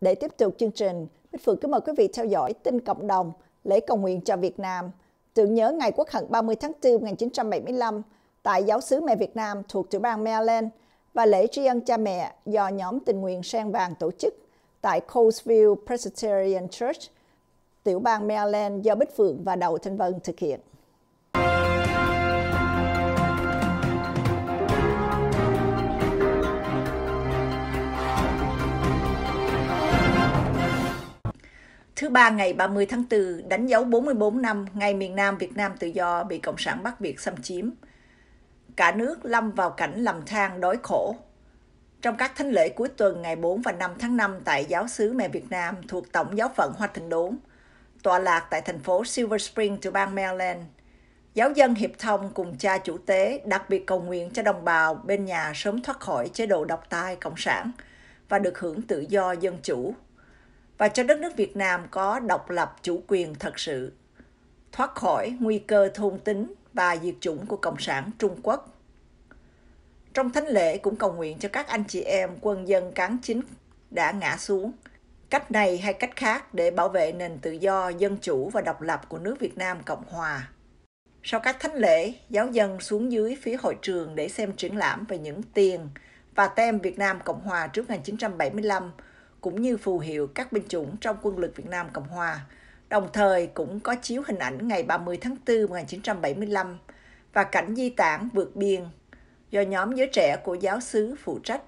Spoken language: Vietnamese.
Để tiếp tục chương trình, Bích Phượng kính mời quý vị theo dõi tin cộng đồng lễ cầu nguyện cho Việt Nam tưởng nhớ ngày Quốc hận 30 tháng 4 1975 tại giáo xứ mẹ Việt Nam thuộc tiểu bang Maryland và lễ tri ân cha mẹ do nhóm tình nguyện sen vàng tổ chức tại Colesville Presbyterian Church, tiểu bang Maryland do Bích Phượng và Đậu Thanh Vân thực hiện. thứ ba ngày 30 tháng 4 đánh dấu 44 năm ngày miền Nam Việt Nam tự do bị Cộng sản Bắc Việt xâm chiếm. Cả nước lâm vào cảnh lầm than đói khổ. Trong các thánh lễ cuối tuần ngày 4 và 5 tháng 5 tại Giáo sứ Mẹ Việt Nam thuộc Tổng giáo phận Hoa Thịnh Đốn, tọa lạc tại thành phố Silver Spring tiểu bang Maryland, giáo dân hiệp thông cùng cha chủ tế đặc biệt cầu nguyện cho đồng bào bên nhà sớm thoát khỏi chế độ độc tài cộng sản và được hưởng tự do dân chủ và cho đất nước Việt Nam có độc lập chủ quyền thật sự, thoát khỏi nguy cơ thôn tính và diệt chủng của Cộng sản Trung Quốc. Trong thánh lễ cũng cầu nguyện cho các anh chị em quân dân cán chính đã ngã xuống, cách này hay cách khác để bảo vệ nền tự do, dân chủ và độc lập của nước Việt Nam Cộng Hòa. Sau các thánh lễ, giáo dân xuống dưới phía hội trường để xem triển lãm về những tiền và tem Việt Nam Cộng Hòa trước 1975 cũng như phù hiệu các binh chủng trong quân lực Việt Nam Cộng Hòa, đồng thời cũng có chiếu hình ảnh ngày 30 tháng 4 1975 và cảnh di tản vượt biên do nhóm giới trẻ của giáo sứ phụ trách.